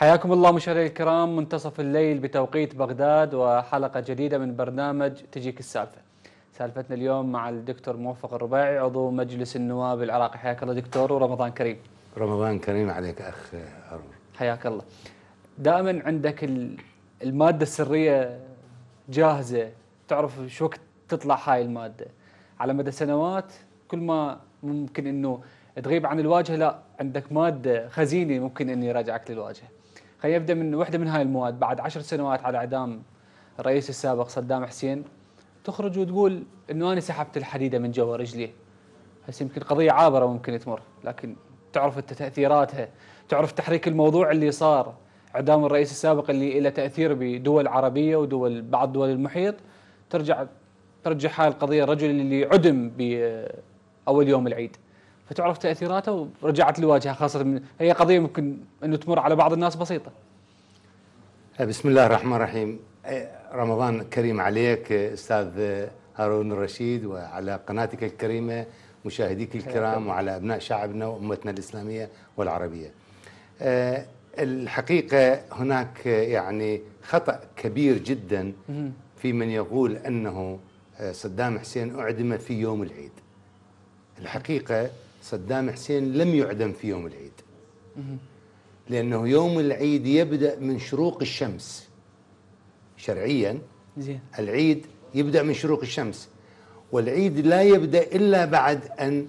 حياكم الله مشاهدينا الكرام منتصف الليل بتوقيت بغداد وحلقة جديدة من برنامج تجيك السالفة سالفتنا اليوم مع الدكتور موفق الرباعي عضو مجلس النواب العراقي حياك الله دكتور ورمضان كريم رمضان كريم عليك أخ أرور حياك الله دائما عندك المادة السرية جاهزة تعرف شو وقت تطلع هاي المادة على مدى سنوات كل ما ممكن أنه تغيب عن الواجهة لا عندك مادة خزينة ممكن أني راجعك للواجهة خلينا نبدا من وحده من هاي المواد بعد عشر سنوات على اعدام الرئيس السابق صدام حسين تخرج وتقول انه انا سحبت الحديده من جوا رجلي هسه يمكن قضيه عابره ممكن تمر لكن تعرف انت تاثيراتها تعرف تحريك الموضوع اللي صار اعدام الرئيس السابق اللي له تاثير بدول عربيه ودول بعض دول المحيط ترجع ترجع هاي القضيه الرجل اللي عدم باول يوم العيد فتعرف تاثيراته ورجعت للواجهه خاصه من هي قضيه ممكن انه تمر على بعض الناس بسيطه. أه، بسم الله الرحمن الرحيم أه، رمضان كريم عليك أه، استاذ هارون الرشيد وعلى قناتك الكريمه مشاهديك الكرام وعلى ابناء شعبنا وامتنا الاسلاميه والعربيه. الحقيقه هناك يعني خطا كبير جدا في من يقول انه صدام حسين اعدم في يوم العيد. الحقيقه صدام حسين لم يعدم في يوم العيد لأنه يوم العيد يبدأ من شروق الشمس شرعيا زين. العيد يبدأ من شروق الشمس والعيد لا يبدأ إلا بعد أن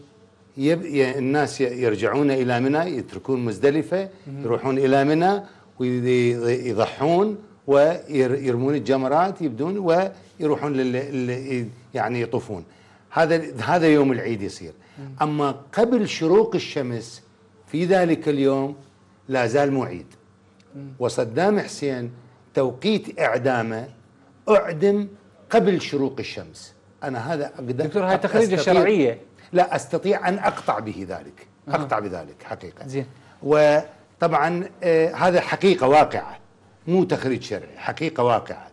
يب... الناس يرجعون إلى منى يتركون مزدلفة يروحون إلى منى ويضحون ويرمون الجمرات يبدون ويروحون لل... يعني يطوفون هذا هذا يوم العيد يصير أما قبل شروق الشمس في ذلك اليوم لا زال معيد وصدام حسين توقيت إعدامه أعدم قبل شروق الشمس أنا هذا أقدر دكتور هاي تخريجة شرعية لا أستطيع أن أقطع به ذلك أقطع بذلك حقيقة زين وطبعا آه هذا حقيقة واقعة مو تخريج شرعي حقيقة واقعة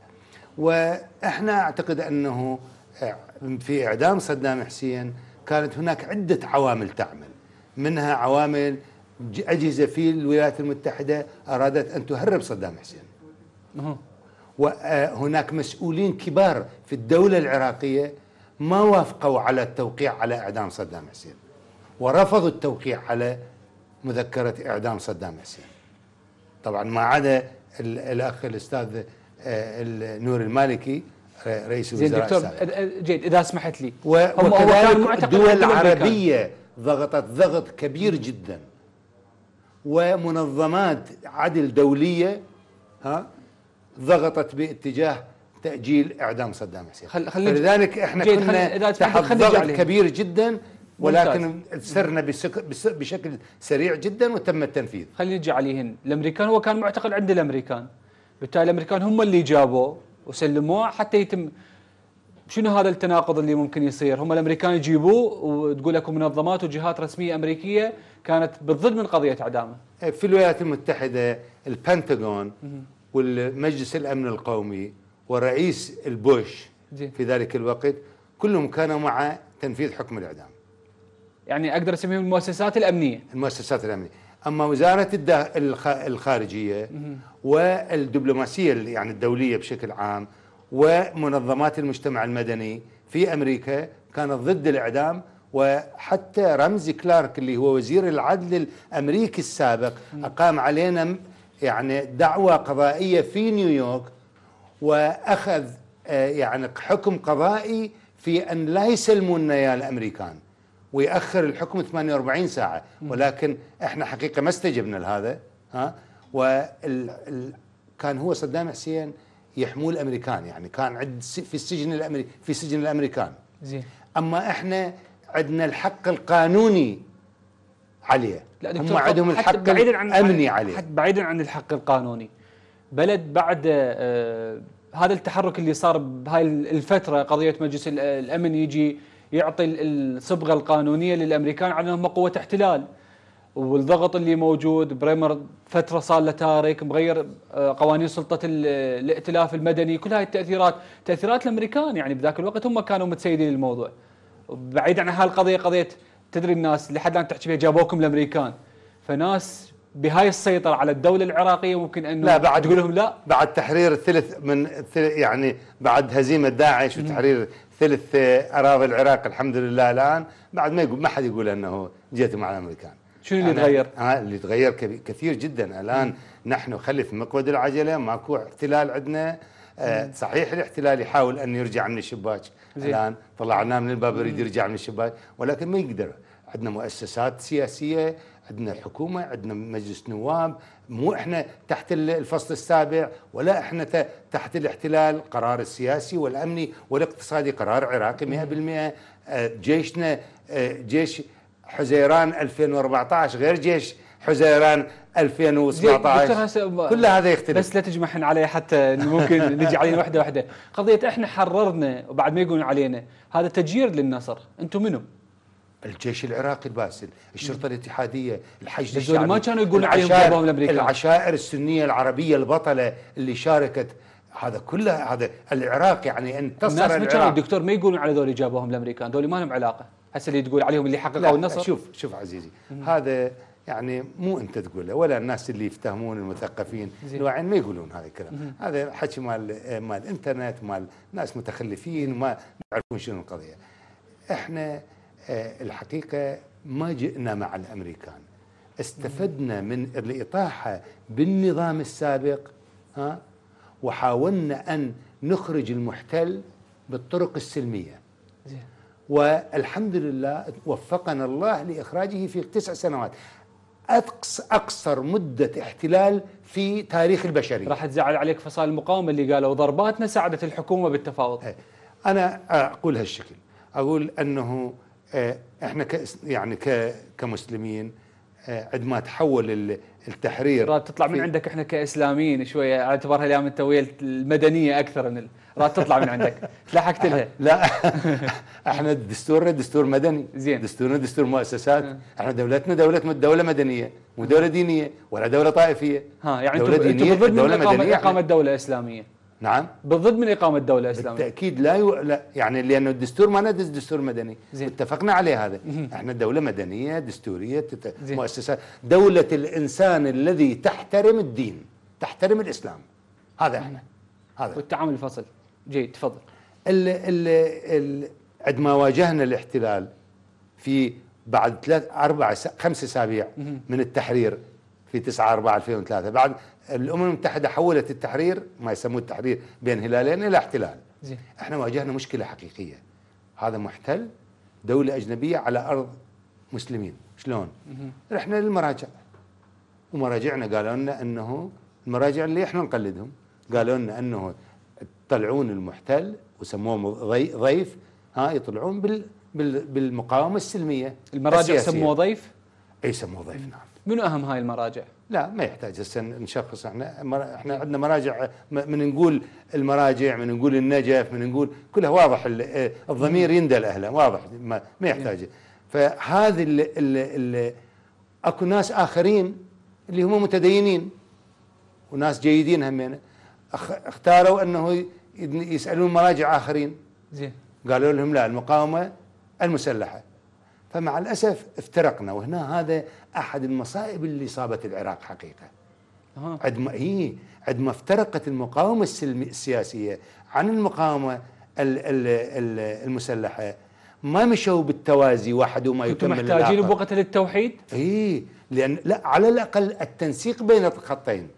وإحنا أعتقد أنه آه، في إعدام صدام حسين كانت هناك عدة عوامل تعمل منها عوامل أجهزة في الولايات المتحدة أرادت أن تهرب صدام حسين وهناك مسؤولين كبار في الدولة العراقية ما وافقوا على التوقيع على إعدام صدام حسين ورفضوا التوقيع على مذكرة إعدام صدام حسين طبعا ما عدا الأخ الأستاذ آه، نور المالكي رئيس الوزراء دكتور السابق. جيد اذا سمحت لي وكذلك الدول العربيه ضغطت ضغط كبير جدا ومنظمات عدل دوليه ها ضغطت باتجاه تاجيل اعدام صدام حسين خل... خلي لذلك احنا جيد. كنا تحت ضغط كبير جدا ولكن سرنا بشكل سريع جدا وتم التنفيذ خلينا نجي عليهن الامريكان هو كان معتقل عند الامريكان بالتالي الامريكان هم اللي جابوه وسلموه حتى يتم شنو هذا التناقض اللي ممكن يصير هم الامريكان يجيبوه وتقول لكم منظمات وجهات رسميه امريكيه كانت بالضد من قضيه اعدامه إيه، في الولايات المتحده البنتاغون والمجلس الامن القومي ورئيس البوش في ذلك الوقت كلهم كانوا مع تنفيذ حكم الاعدام يعني اقدر اسميهم المؤسسات الامنيه المؤسسات الامنيه اما وزاره الخارجيه والدبلوماسيه يعني الدوليه بشكل عام ومنظمات المجتمع المدني في امريكا كانت ضد الاعدام وحتى رمزي كلارك اللي هو وزير العدل الامريكي السابق اقام علينا يعني دعوه قضائيه في نيويورك واخذ آه، يعني حكم قضائي في ان لا يسلمون لنا يا الامريكان ويأخر الحكم 48 ساعة ولكن احنا حقيقة ما استجبنا لهذا ها وكان كان هو صدام حسين يحموه الامريكان يعني كان عند في السجن الامريكي في سجن الامريكان زين اما احنا عندنا الحق القانوني عليه لا هم عندهم الحق بعيدا عن الامني عليه حتى بعيدا عن الحق القانوني بلد بعد آه هذا التحرك اللي صار بهاي الفتره قضيه مجلس الامن يجي يعطي الصبغه القانونيه للامريكان على انهم قوه احتلال والضغط اللي موجود بريمر فتره صار له تارك مغير آه، قوانين سلطه الائتلاف المدني كل هاي التاثيرات تاثيرات الامريكان يعني بذاك الوقت هم كانوا متسيدين الموضوع بعيد عن هالقضيه قضيه تدري الناس لحد الان تحكي فيها جابوكم الامريكان فناس بهاي السيطره على الدوله العراقيه ممكن انه لا بعد تقول لهم لا بعد تحرير الثلث من الثلث يعني بعد هزيمه داعش وتحرير ثلث اراضي العراق الحمد لله الان بعد ما يقول ما حد يقول انه جيت مع الامريكان شنو اللي تغير؟ آه، اللي تغير كثير جدا الان نحن خلف مقود العجله ماكو احتلال عندنا آه صحيح الاحتلال يحاول ان يرجع من الشباك الان طلعناه من الباب يريد يرجع من الشباك ولكن ما يقدر عندنا مؤسسات سياسيه عندنا حكومه عندنا مجلس نواب مو احنا تحت الفصل السابع ولا احنا تحت الاحتلال القرار السياسي والامني والاقتصادي قرار عراقي 100% آه، جيشنا آه، جيش حزيران 2014 غير جيش حزيران 2017 كل هذا يختلف بس لا تجمحن علي حتى ممكن نجي علينا وحده وحده قضيه احنا حررنا وبعد ما يقولون علينا هذا تجير للنصر انتم منو الجيش العراقي الباسل الشرطة الاتحادية الحشد الشعبي ما كانوا يقولوا العشائر, العشائر السنية العربية البطلة اللي شاركت هذا كله هذا العراق يعني انتصر الناس العراق الدكتور ما يقولون على ذول جابوهم الامريكان ذول ما لهم علاقه هسه اللي تقول عليهم اللي حققوا النصر شوف شوف عزيزي مم. هذا يعني مو انت تقوله ولا الناس اللي يفتهمون المثقفين الواعين يعني ما يقولون هذا الكلام هذا حكي مال مال انترنت مال ناس متخلفين ما يعرفون شنو القضيه احنا آه، الحقيقة ما جئنا مع الأمريكان استفدنا من الإطاحة بالنظام السابق ها وحاولنا أن نخرج المحتل بالطرق السلمية والحمد لله وفقنا الله لإخراجه في تسع سنوات أقص أقصر مدة احتلال في تاريخ البشرية راح تزعل عليك فصائل المقاومة اللي قالوا ضرباتنا ساعدت الحكومة بالتفاوض أنا أقول هالشكل أقول أنه آه، احنا يعني كمسلمين آه، عندما تحول التحرير راد تطلع من عندك احنا كاسلاميين شويه اعتبرها اليوم انت ويا المدنيه اكثر من ال... راد تطلع من عندك تلحقت لها لا احنا دستورنا دستور مدني زين دستورنا دستور مؤسسات آه. احنا دولتنا دولة دوله مدنيه مو دوله دينيه ولا دوله طائفيه ها يعني دوله دينيه انتم ضد اقامه دوله اسلاميه نعم بالضد من اقامه دوله اسلاميه بالتاكيد لا, يو... لا يعني لانه الدستور ما ندرس دستور مدني زين. اتفقنا عليه هذا احنا دوله مدنيه دستوريه تت... مؤسسات دوله الانسان الذي تحترم الدين تحترم الاسلام هذا احنا هذا والتعامل الفصل جيد تفضل ال... ال... ال... عندما واجهنا الاحتلال في بعد ثلاث اربع خمس اسابيع من التحرير في 9 4 2003 بعد الامم المتحده حولت التحرير ما يسموه التحرير بين هلالين الى احتلال زي. احنا واجهنا مشكله حقيقيه هذا محتل دوله اجنبيه على ارض مسلمين شلون رحنا للمراجع ومراجعنا قالوا لنا انه المراجع اللي احنا نقلدهم قالوا لنا انه طلعون المحتل وسموه ضيف ها يطلعون بال بالمقاومه السلميه المراجع سموه ضيف اي سموه ضيف نعم منو اهم هاي المراجع؟ لا ما يحتاج هسه نشخص احنا مر... احنا عندنا مراجع من نقول المراجع من نقول النجف من نقول كلها واضح ال... إيه، الضمير يندى الاهل واضح ما, ما يحتاج فهذه ال... ال... ال... اكو ناس اخرين اللي هم متدينين وناس جيدين همين يعني أخ... اختاروا انه يسالون مراجع اخرين زين قالوا لهم لا المقاومه المسلحه فمع الأسف افترقنا وهنا هذا أحد المصائب اللي صابت العراق حقيقة عندما هي عندما افترقت المقاومة السياسية عن المقاومة الـ الـ الـ المسلحة ما مشوا بالتوازي واحد وما يكمل محتاجين بوقت للتوحيد؟ اي لان لا على الاقل التنسيق بين الخطين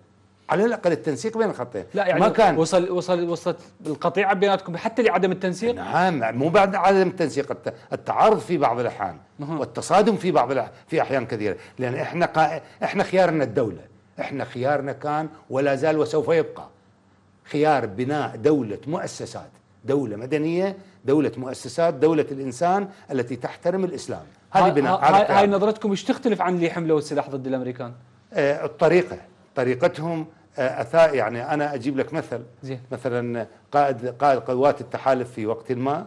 على الاقل التنسيق بين الخطين لا يعني ما كان وصل وصل وصلت القطيعه بيناتكم حتى لعدم التنسيق نعم مو بعد عدم التنسيق التعارض في بعض الاحيان والتصادم في بعض في احيان كثيره لان احنا قا... احنا خيارنا الدوله احنا خيارنا كان ولا زال وسوف يبقى خيار بناء دوله مؤسسات دوله مدنيه دوله مؤسسات دوله الانسان التي تحترم الاسلام هذه بناء هاي, هاي نظرتكم ايش تختلف عن اللي حملوا السلاح ضد الامريكان الطريقه أه، طريقتهم آه، أثاء يعني أنا أجيب لك مثل زين. مثلا قائد قائد قوات التحالف في وقت ما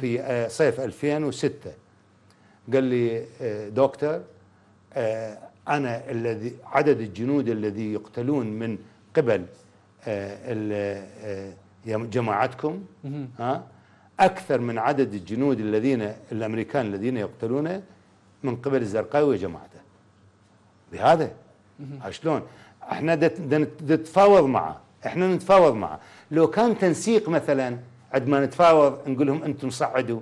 في آه، صيف 2006 قال لي آه، دكتور أنا الذي عدد الجنود الذي يقتلون من قبل جماعتكم ها أكثر من عدد الجنود الذين الأمريكان الذين يقتلونه من قبل الزرقاوي وجماعته بهذا شلون احنا نتفاوض معه احنا نتفاوض معه لو كان تنسيق مثلا عد ما نتفاوض نقول لهم انتم صعدوا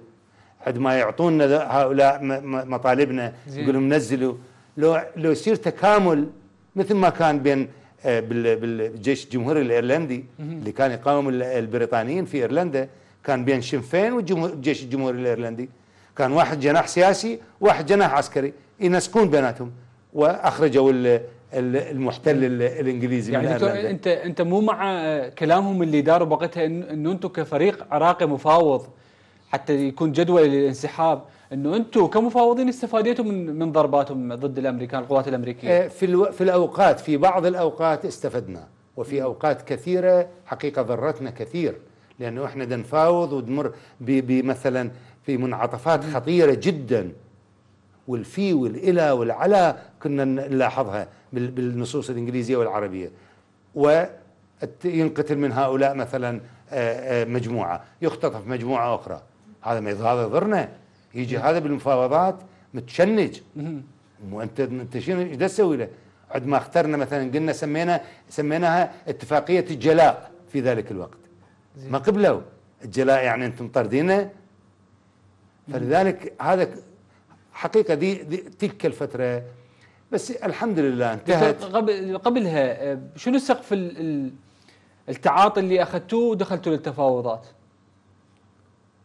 عد ما يعطونا هؤلاء مطالبنا نقول لهم نزلوا لو لو يصير تكامل مثل ما كان بين آه، بالجيش الجمهوري الايرلندي اللي كان يقاوم البريطانيين في ايرلندا كان بين شنفين والجيش الجمهوري الايرلندي كان واحد جناح سياسي واحد جناح عسكري ينسقون بيناتهم واخرجوا المحتل الانجليزي يعني من انت انت انت مو مع كلامهم اللي داروا بقتها انه انتم كفريق عراقي مفاوض حتى يكون جدول للانسحاب انه انتم كمفاوضين استفاديتوا من من ضرباتهم ضد الامريكان القوات الامريكيه آه، في الو... في الاوقات في بعض الاوقات استفدنا وفي اوقات كثيره حقيقه ضرتنا كثير لانه احنا نفاوض ونمر بمثلا في منعطفات خطيره جدا والفي والإلى والعلى كنا نلاحظها بالنصوص الإنجليزية والعربية وينقتل من هؤلاء مثلا آه، آه، مجموعة يختطف مجموعة أخرى هذا ما هذا يضرنا يجي هذا بالمفاوضات متشنج وانت انت شنو ايش تسوي له؟ عد ما اخترنا مثلا قلنا سمينا سميناها اتفاقيه الجلاء في ذلك الوقت ما قبلوا الجلاء يعني انتم مطردينه فلذلك هذا حقيقه دي, دي تلك الفتره بس الحمد لله انتهت قبل قبلها آه، شنو سقف التعاطي اللي اخذتوه ودخلتوا للتفاوضات؟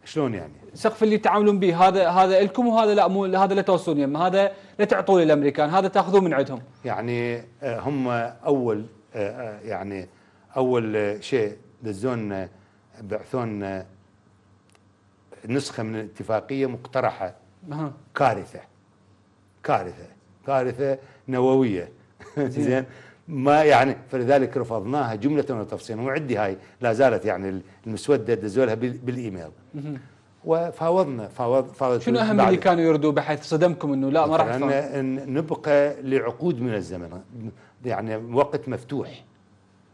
شلون يعني؟ سقف اللي تعاملون به هذا هذا لكم وهذا لا مو هذا لا توصلون يمه يعني، هذا لا تعطوه للامريكان هذا تاخذوه من عندهم. يعني آه، هم اول آه، يعني اول شيء دزون بعثون نسخه من الاتفاقيه مقترحه كارثه كارثه كارثه نوويه زين ما يعني فلذلك رفضناها جمله وتفصيلا وعندي هاي لا زالت يعني المسوده دزولها بالايميل وفاوضنا فاوض فاوض شنو اهم اللي كانوا يردوا بحيث صدمكم انه لا ما راح نبقى لعقود من الزمن يعني وقت مفتوح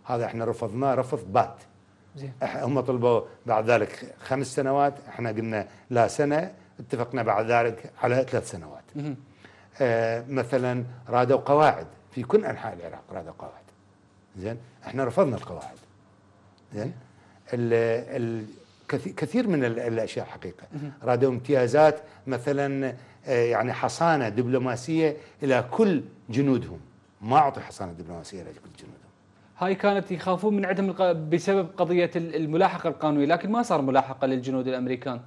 هذا احنا رفضناه رفض بات زين هم طلبوا بعد ذلك خمس سنوات احنا قلنا لا سنه اتفقنا بعد ذلك على ثلاث سنوات آه، مثلا رادوا قواعد في كل انحاء العراق رادوا قواعد زين احنا رفضنا القواعد زين كثير من الاشياء الحقيقه رادوا امتيازات مثلا آه، يعني حصانه دبلوماسيه الى كل جنودهم ما اعطوا حصانه دبلوماسيه الى كل جنودهم هاي كانت يخافون من عدم بسبب قضيه الملاحقه القانونيه لكن ما صار ملاحقه للجنود الامريكان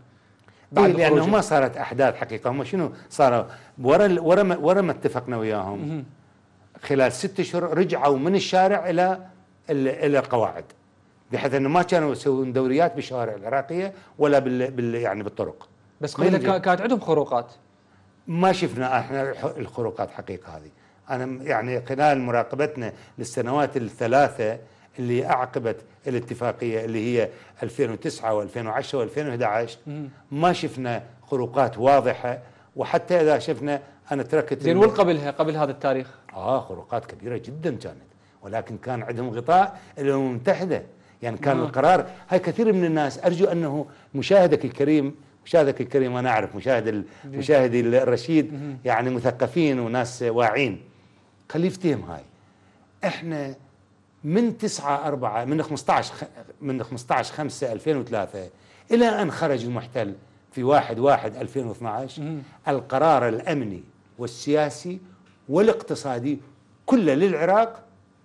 بعد إيه لأنه ما صارت أحداث حقيقة هم شنو صار ورا ورا ما, ورا ما اتفقنا وياهم خلال ست أشهر رجعوا من الشارع إلى إلى القواعد بحيث انه ما كانوا يسوون دوريات بالشوارع العراقيه ولا بال, بال يعني بالطرق بس قيل كانت عندهم خروقات ما شفنا احنا الخروقات حقيقه هذه انا يعني خلال مراقبتنا للسنوات الثلاثه اللي أعقبت الاتفاقية اللي هي 2009 و2010 و2011 ما شفنا خروقات واضحة وحتى إذا شفنا أنا تركت زين قبلها قبل هذا التاريخ آه خروقات كبيرة جدا كانت ولكن كان عندهم غطاء الأمم المتحدة يعني كان آه. القرار هاي كثير من الناس أرجو أنه مشاهدك الكريم مشاهدك الكريم أنا أعرف مشاهد مشاهدي الرشيد يعني مثقفين وناس واعين خليه يفتهم هاي احنا من 9 4 من 15 من 15 5 2003 الى ان خرج المحتل في 1 1 2012 القرار الامني والسياسي والاقتصادي كله للعراق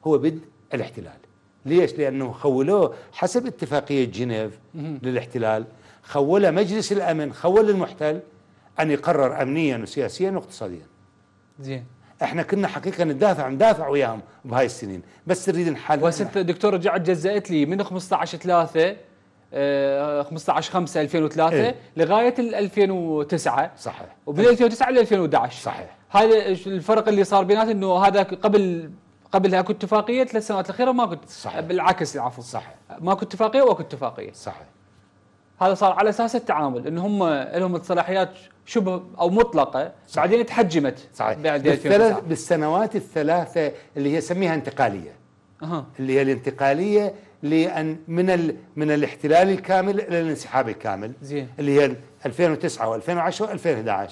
هو بدء الاحتلال ليش؟ لانه خولوه حسب اتفاقيه جنيف للاحتلال خول مجلس الامن خول المحتل ان يقرر امنيا وسياسيا واقتصاديا زين احنا كنا حقيقه ندافع ندافع وياهم بهاي السنين بس نريد نحل انت دكتور رجعت جزأت لي من 15 3 15 5 2003 إيه؟ لغايه 2009 صحيح ومن 2009 ل 2011 صحيح هذا الفرق اللي صار بينات انه هذا قبل قبلها اكو اتفاقيه ثلاث سنوات الاخيره ما كنت صحيح بالعكس العفو ما ماكو اتفاقيه واكو اتفاقيه صحيح هذا صار على اساس التعامل ان هم لهم الصلاحيات شبه او مطلقه صحيح. بعدين تحجمت صحيح بالثلاث بالسنوات الثلاثه اللي هي سميها انتقاليه أه. اللي هي الانتقاليه لان من ال من الاحتلال الكامل الى الانسحاب الكامل زين. اللي هي 2009 و2010 و2011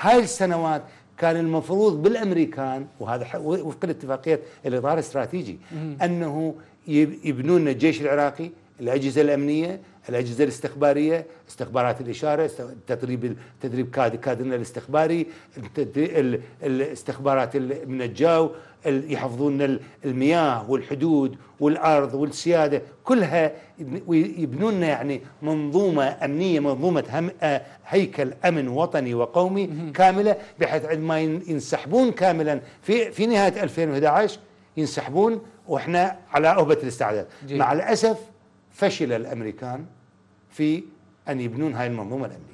هاي السنوات كان المفروض بالامريكان وهذا وفق الاتفاقيه الاطار الاستراتيجي انه يبنون الجيش العراقي الاجهزه الامنيه الاجهزه الاستخباريه استخبارات الاشاره تدريب تدريب كاد كادرنا الاستخباري الاستخبارات من الجو يحفظون المياه والحدود والارض والسياده كلها ويبنون لنا يعني منظومه امنيه منظومه هم آه، هيكل امن وطني وقومي كامله بحيث عندما ينسحبون كاملا في في نهايه 2011 ينسحبون واحنا على أهبة الاستعداد مع الأسف فشل الأمريكان في أن يبنون هاي المنظومة الأمنية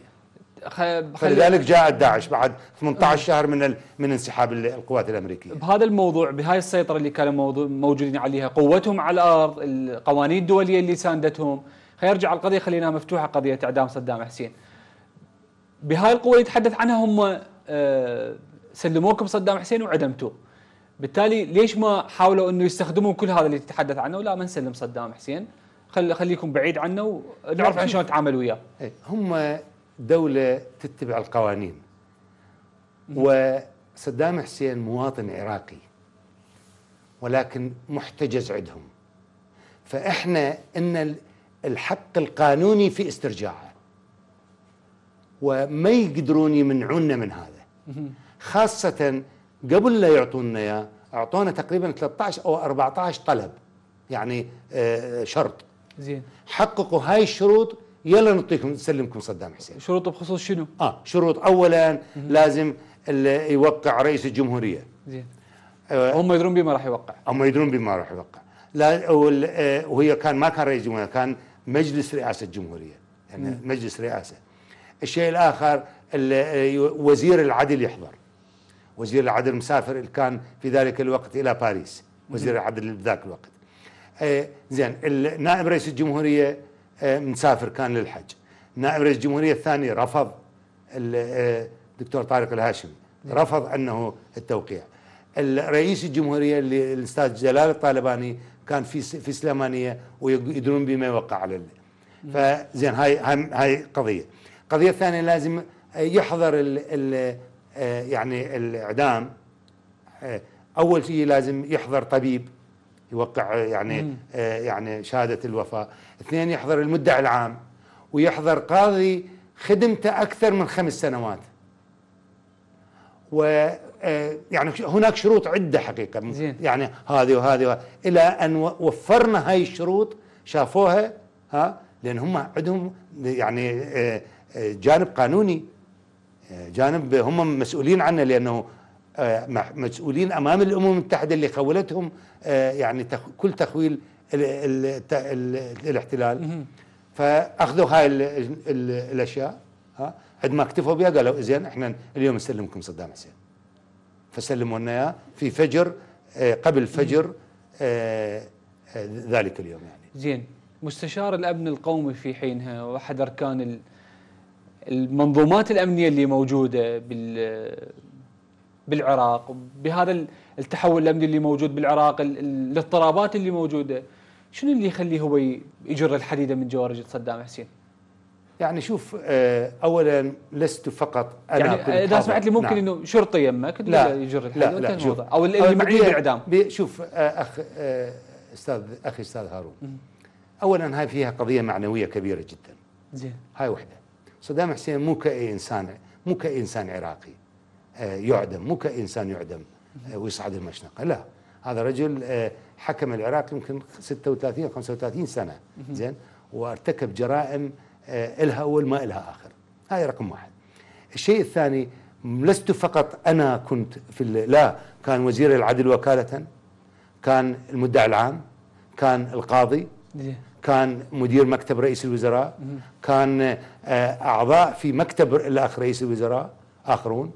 فلذلك جاءت داعش بعد 18 شهر من من انسحاب القوات الامريكيه. بهذا الموضوع بهاي السيطره اللي كانوا موجودين عليها، قوتهم على الارض، القوانين الدوليه اللي ساندتهم، خلينا نرجع القضيه خلينا مفتوحه قضيه اعدام صدام حسين. بهاي القوه اللي تحدث عنها هم آه، سلموكم صدام حسين وعدمتوه. بالتالي ليش ما حاولوا انه يستخدموا كل هذا اللي تتحدث عنه ولا ما نسلم صدام حسين؟ خل خليكم بعيد عنه ونعرف عن شلون نتعامل وياه إيه، هم دوله تتبع القوانين وصدام حسين مواطن عراقي ولكن محتجز عندهم فاحنا ان الحق القانوني في استرجاعه وما يقدرون يمنعونا من هذا خاصه قبل لا يعطونا اياه اعطونا تقريبا 13 او 14 طلب يعني آه، شرط زين حققوا هاي الشروط يلا نعطيكم نسلمكم صدام حسين شروط بخصوص شنو؟ اه شروط اولا مم. لازم يوقع رئيس الجمهوريه زين آه هم يدرون بما راح يوقع هم يدرون بما راح يوقع لا آه، وهي كان ما كان رئيس جمهوريه كان مجلس رئاسه الجمهوريه يعني مم. مجلس رئاسه الشيء الاخر آه، وزير العدل يحضر وزير العدل مسافر كان في ذلك الوقت الى باريس وزير العدل ذاك الوقت إيه، زين نائب رئيس الجمهوريه إيه، مسافر كان للحج نائب رئيس الجمهوريه الثاني رفض الدكتور إيه، طارق الهاشمي رفض انه التوقيع الرئيس الجمهوريه اللي الاستاذ جلال الطالباني كان في في سليمانيه ويدرون بما يوقع على اللي. فزين هاي هاي قضيه القضيه الثانيه لازم يحضر ال ال يعني الاعدام اول شيء لازم يحضر طبيب يوقع يعني آه يعني شهاده الوفاه، اثنين يحضر المدعي العام ويحضر قاضي خدمته اكثر من خمس سنوات. و آه، يعني هناك شروط عده حقيقه زين. يعني هذه وهذه, وهذه الى ان وفرنا هاي الشروط شافوها ها لان هم عندهم يعني آه، آه، جانب قانوني جانب هم مسؤولين عنه لانه مسؤولين امام الامم المتحده اللي خولتهم آه، يعني كل تخويل الاحتلال فاخذوا هاي الاشياء ها عندما اكتفوا بها قالوا زين احنا اليوم نسلمكم صدام حسين فسلموا لنا اياه في فجر آه، قبل فجر آه، ذلك اليوم يعني زين مستشار الامن القومي في حينها واحد اركان المنظومات الامنيه اللي موجوده بال بالعراق بهذا التحول الامني اللي موجود بالعراق الاضطرابات اللي موجوده شنو اللي يخليه هو يجر الحديده من جوارج صدام حسين؟ يعني شوف آه، اولا لست فقط انا يعني آه، اذا سمعت لي ممكن نعم. انه شرطي يمك لا يجر لا, لا او اللي آه، معين بالاعدام شوف اخ استاذ اخي استاذ هارون اولا هاي فيها قضيه معنويه كبيره جدا زين هاي وحده صدام حسين مو كاي انسان مو كاي انسان عراقي يعدم مو كانسان يعدم ويصعد المشنقة لا هذا رجل آه، حكم العراق يمكن 36 35 سنة زين وارتكب جرائم آه، إلها أول ما إلها آخر هاي رقم واحد الشيء الثاني لست فقط أنا كنت في لا كان وزير العدل وكالة كان المدعي العام كان القاضي كان مدير مكتب رئيس الوزراء كان آه، أعضاء في مكتب الأخ رئيس الوزراء آخرون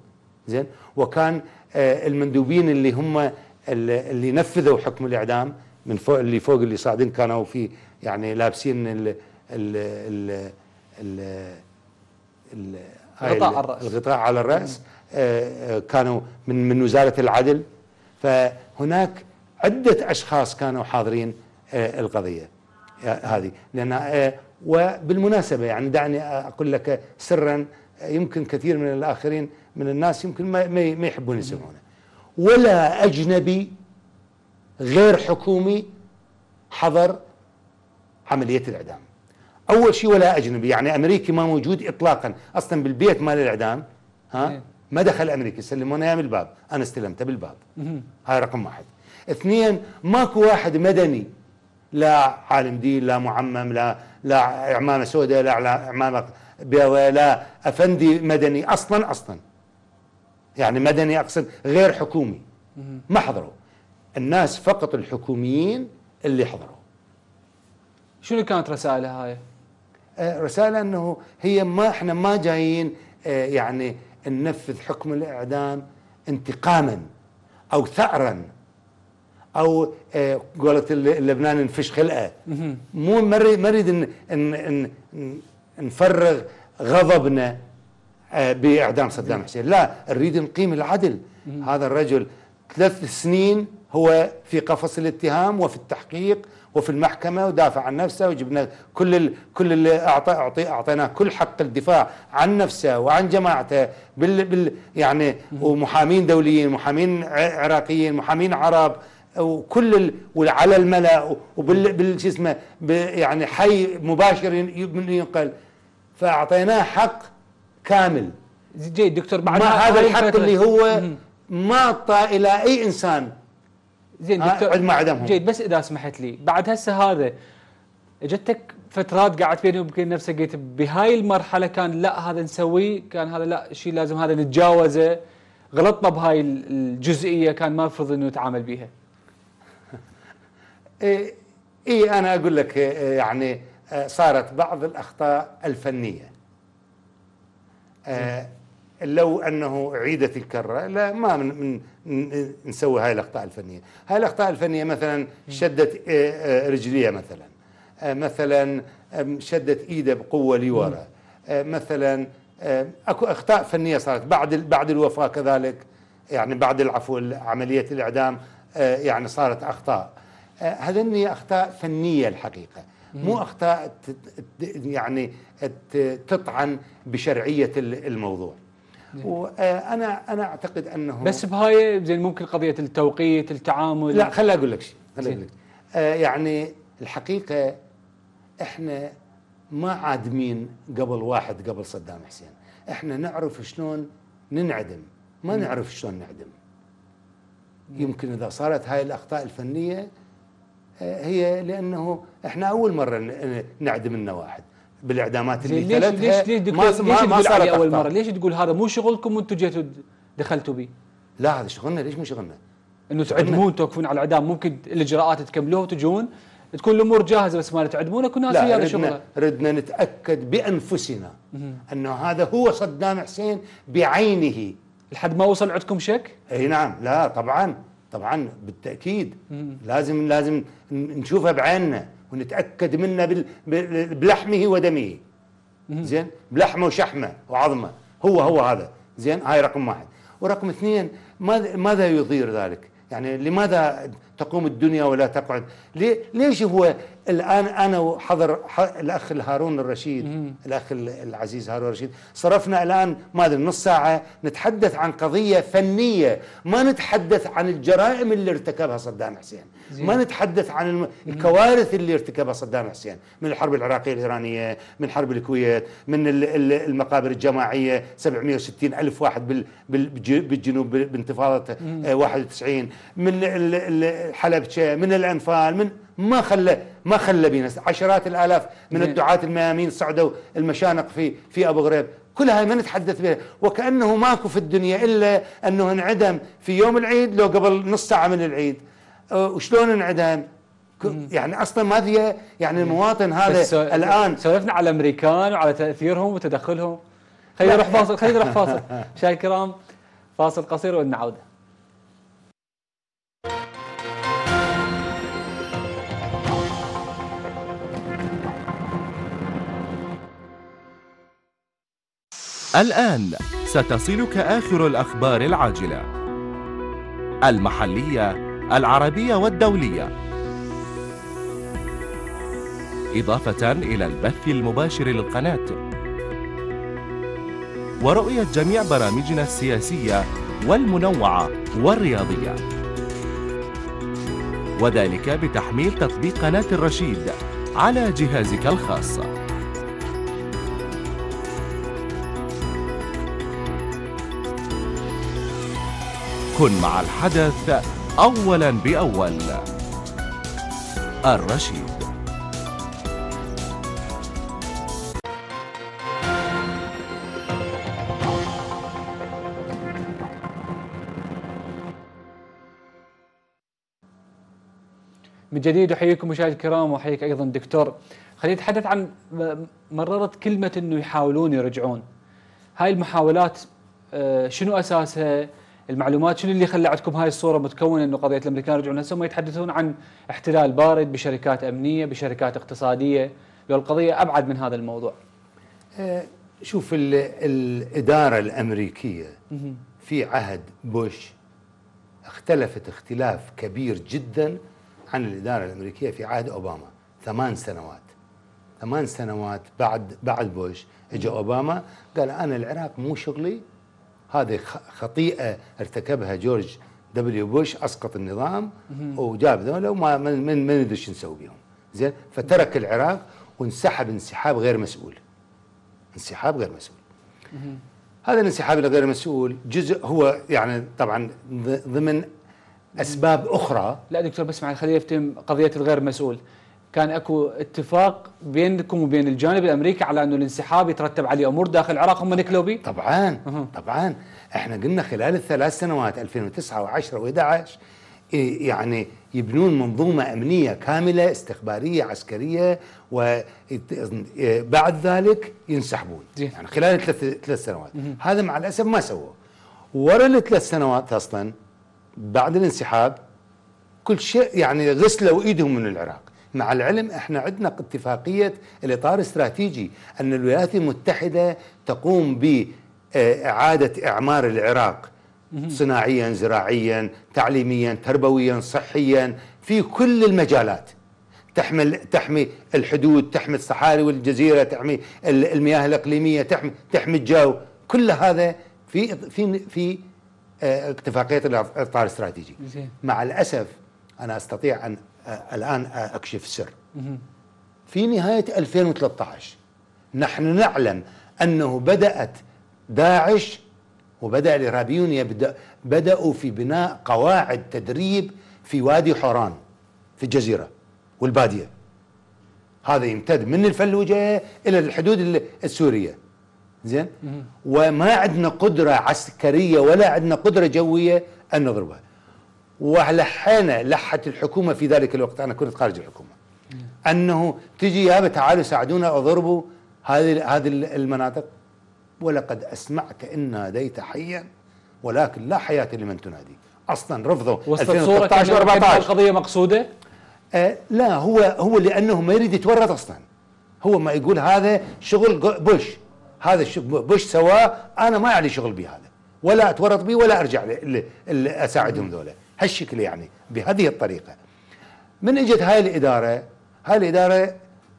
زين وكان آه، المندوبين اللي هم اللي نفذوا حكم الاعدام من فوق اللي فوق اللي صاعدين كانوا في يعني لابسين ال ال ال ال ال الغطاء على الراس الغطاء على الراس آه، آه، كانوا من من وزاره العدل فهناك عده اشخاص كانوا حاضرين القضيه هذه لان وبالمناسبه يعني دعني اقول لك سرا يمكن كثير من الاخرين من الناس يمكن ما ما يحبون يسمعونه ولا اجنبي غير حكومي حضر عمليه الاعدام اول شيء ولا اجنبي يعني امريكي ما موجود اطلاقا اصلا بالبيت مال الاعدام ها إيه. ما دخل امريكي سلمونا من الباب انا استلمته بالباب هاي رقم واحد اثنين ماكو واحد مدني لا عالم دين لا معمم لا لا عمامه سوداء لا عمامه بيضاء لا افندي مدني اصلا اصلا يعني مدني اقصد غير حكومي ما حضروا الناس فقط الحكوميين اللي حضروا شنو كانت رسائله هاي؟ آه، رسالة أنه هي ما إحنا ما جايين آه، يعني ننفذ حكم الإعدام انتقاما أو ثأرا أو آه، قولت اللبناني نفش خلقة مو ما نريد نفرغ غضبنا آه، باعدام صدام حسين لا نريد نقيم العدل هذا الرجل ثلاث سنين هو في قفص الاتهام وفي التحقيق وفي المحكمه ودافع عن نفسه وجبنا كل الـ كل اللي اعطى اعطي اعطيناه كل حق الدفاع عن نفسه وعن جماعته بال, بال يعني ومحامين دوليين محامين عراقيين محامين عرب وكل على وعلى الملا وبال شو اسمه يعني حي مباشر ينقل فاعطيناه حق كامل جيد دكتور بعد ما هذا الحق اللي هو ما الى اي انسان زين دكتور ما عدمهم جيد بس اذا سمحت لي بعد هسه هذا اجتك فترات قعدت بيني وبين نفسك قلت بهاي المرحله كان لا هذا نسويه كان هذا لا شيء لازم هذا نتجاوزه غلطنا بهاي الجزئيه كان ما المفروض انه نتعامل بيها اي إيه، انا اقول لك إيه، يعني آه، صارت بعض الاخطاء الفنيه آه، لو انه عيدت الكره لا ما من من نسوي هاي الاخطاء الفنيه، هاي الاخطاء الفنيه مثلا شدت آه، آه، رجليه مثلا مثلا شدت ايده بقوه لورا مثلا اكو اخطاء فنيه صارت بعد بعد الوفاه كذلك يعني بعد العفو عمليه الاعدام يعني صارت اخطاء هذني اخطاء فنيه الحقيقه مو اخطاء يعني تطعن بشرعيه الموضوع نعم. وانا آه، انا اعتقد انه بس بهاي زين ممكن قضيه التوقيت التعامل لا خليني اقول لك شيء خليني اقول لك آه، يعني الحقيقه احنا ما عادمين قبل واحد قبل صدام حسين احنا نعرف شلون ننعدم ما نعرف شلون نعدم يمكن اذا صارت هاي الاخطاء الفنيه هي لانه احنا اول مره نعدم لنا واحد بالاعدامات اللي ليش ليش ليش دكتور ليش ما تقول علي اول مره ليش تقول هذا مو شغلكم وانتم جيتوا دخلتوا به لا هذا شغلنا ليش مو شغلنا انه تعدمون توقفون على الاعدام ممكن الاجراءات تكملوها وتجون تكون الامور جاهزه بس ما تعدمونك والناس هي هذا لا ردنا نتاكد بانفسنا انه هذا هو صدام حسين بعينه لحد ما وصل عندكم شك؟ اي نعم لا طبعا طبعا بالتاكيد لازم لازم نشوفها بعيننا ونتاكد منها بلحمه ودمه زين بلحمه وشحمه وعظمه هو هو هذا زين هاي رقم واحد ورقم اثنين ماذا ماذا يضير ذلك؟ يعني لماذا تقوم الدنيا ولا تقعد؟ ليش هو الان انا وحضر الاخ هارون الرشيد الاخ العزيز هارون الرشيد صرفنا الان ما ادري نص ساعه نتحدث عن قضيه فنيه ما نتحدث عن الجرائم اللي ارتكبها صدام حسين ما نتحدث عن الكوارث اللي ارتكبها صدام حسين من الحرب العراقيه الايرانيه من حرب الكويت من المقابر الجماعيه 760 الف واحد بالجنوب بانتفاضه 91 آه، من حلبشه من الانفال من ما خلى ما خلى بينا عشرات الالاف من نعم. الدعاة الميامين صعدوا المشانق في في ابو غريب كلها ما نتحدث بها وكانه ماكو في الدنيا الا انه انعدم في يوم العيد لو قبل نص ساعه من العيد أه، وشلون انعدم يعني اصلا ما هي يعني نعم. المواطن هذا الان سولفنا على الامريكان وعلى تاثيرهم وتدخلهم خلينا نروح فاصل خلينا نروح فاصل شاي الكرام فاصل قصير ونعوده عوده الآن ستصلك آخر الأخبار العاجلة المحلية العربية والدولية إضافة إلى البث المباشر للقناة ورؤية جميع برامجنا السياسية والمنوعة والرياضية وذلك بتحميل تطبيق قناة الرشيد على جهازك الخاص كن مع الحدث أولا بأول الرشيد من جديد احييكم مشاهدي الكرام واحييك ايضا دكتور خلينا نتحدث عن مررت كلمه انه يحاولون يرجعون هاي المحاولات آه، شنو اساسها المعلومات شنو اللي خلى عندكم هاي الصوره متكونه انه قضيه الامريكان رجعوا هسه يتحدثون عن احتلال بارد بشركات امنيه بشركات اقتصاديه لو القضيه ابعد من هذا الموضوع أه، شوف الاداره الامريكيه في عهد بوش اختلفت اختلاف كبير جدا عن الاداره الامريكيه في عهد اوباما ثمان سنوات ثمان سنوات بعد بعد بوش اجى اوباما قال انا العراق مو شغلي هذه خطيئه ارتكبها جورج دبليو بوش اسقط النظام وجاب ذولا وما من من, من ندري نسوي بهم زين فترك العراق وانسحب انسحاب غير مسؤول انسحاب غير مسؤول هذا الانسحاب الغير مسؤول جزء هو يعني طبعا ضمن اسباب اخرى لا دكتور بس مع خلينا نفتهم قضيه الغير مسؤول كان اكو اتفاق بينكم وبين الجانب الامريكي على انه الانسحاب يترتب عليه امور داخل العراق هم نكلوا به؟ طبعا طبعا احنا قلنا خلال الثلاث سنوات 2009 و10 و11 يعني يبنون منظومه امنيه كامله استخباريه عسكريه وبعد ذلك ينسحبون يعني خلال ثلاث سنوات هذا مع الاسف ما سووه ورا الثلاث سنوات اصلا بعد الانسحاب كل شيء يعني غسلوا ايدهم من العراق مع العلم احنا عندنا اتفاقية الإطار الاستراتيجي أن الولايات المتحدة تقوم بإعادة إعمار العراق صناعيا زراعيا تعليميا تربويا صحيا في كل المجالات تحمل تحمي الحدود تحمي الصحاري والجزيره تحمي المياه الاقليميه تحمي تحمي الجو كل هذا في في في آه، اتفاقيه الاطار الاستراتيجي مع الاسف انا استطيع ان الآن أكشف سر في نهاية 2013 نحن نعلم أنه بدأت داعش وبدأ الإرهابيون يبدأ بدأوا في بناء قواعد تدريب في وادي حوران في الجزيرة والبادية هذا يمتد من الفلوجة إلى الحدود السورية زين وما عندنا قدرة عسكرية ولا عندنا قدرة جوية أن نضربها ولحينا لحت الحكومة في ذلك الوقت أنا كنت خارج الحكومة أنه تجي يا تعالوا ساعدونا اضربوا هذه هذه المناطق ولقد أسمعت إن ناديت حيا ولكن لا حياة لمن تنادي أصلا رفضوا 2013 و 14 القضية مقصودة؟ آه لا هو هو لأنه ما يريد يتورط أصلا هو ما يقول هذا شغل بوش هذا بوش سواه أنا ما علي شغل بهذا ولا أتورط به ولا أرجع اساعدهم ذولا هالشكل يعني بهذه الطريقه من اجت هاي الاداره هاي الاداره